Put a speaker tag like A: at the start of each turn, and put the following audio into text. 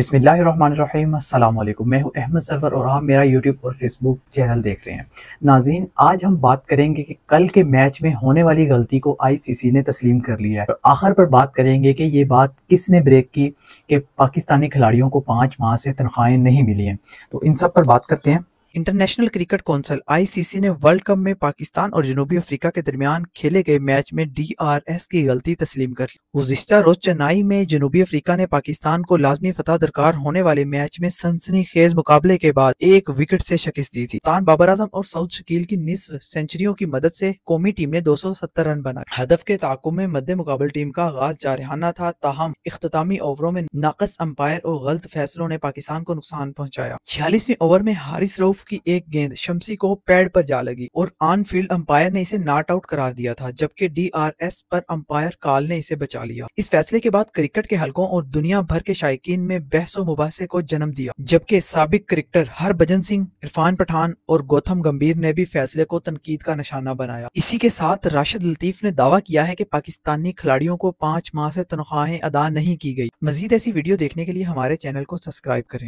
A: अस्सलाम वालेकुम मैं हूं अहमद सरवर और आप मेरा यूट्यूब और फेसबुक चैनल देख रहे हैं नाजीन आज हम बात करेंगे कि कल के मैच में होने वाली गलती को आईसीसी ने तस्लीम कर लिया है और आखिर पर बात करेंगे कि ये बात किसने ब्रेक की कि पाकिस्तानी खिलाड़ियों को पाँच माह से तनख्वाहें नहीं मिली हैं तो इन सब पर बात करते हैं इंटरनेशनल क्रिकेट काउंसिल आईसीसी ने वर्ल्ड कप में पाकिस्तान और जनूबी अफ्रीका के दरमियान खेले गए मैच में डीआरएस की गलती तस्लीम कर ली गुजश्ता रोज चेन्नई में जनूबी अफ्रीका ने पाकिस्तान को लाजमी फतह दरकार होने वाले मैच में सनसनी खेज मुकाबले के बाद एक विकेट से शिकस्त दी थी तान बाबर आजम और सऊद शकील की निसफ सेंचुरियों की मदद से कौमी टीम ने सत्तर रन बनाए हदफ के ताकुब में मध्य मुकाबल टीम का आगाज जारहाना था ताहम अख्तामी ओवरों में नाकस अंपायर और गलत फैसलों ने पाकिस्तान को नुकसान पहुँचाया छियालीसवें ओवर में हारिस रऊफ की एक गेंद शमसी को पैड पर जा लगी और ऑन फील्ड अंपायर ने इसे नॉट आउट करार दिया था जबकि डीआरएस पर अंपायर काल ने इसे बचा लिया इस फैसले के बाद क्रिकेट के हलकों और दुनिया भर के शायकीन में बहसो मुबासे को जन्म दिया जबकि सबक क्रिकेटर हरभजन सिंह इरफान पठान और गौतम गंभीर ने भी फैसले को तनकीद का निशाना बनाया इसी के साथ राशिद लतीफ ने दावा किया है की पाकिस्तानी खिलाड़ियों को पाँच माह ऐसी तनख्वाहें अदा नहीं की गई मजीद ऐसी वीडियो देखने के लिए हमारे चैनल को सब्सक्राइब करें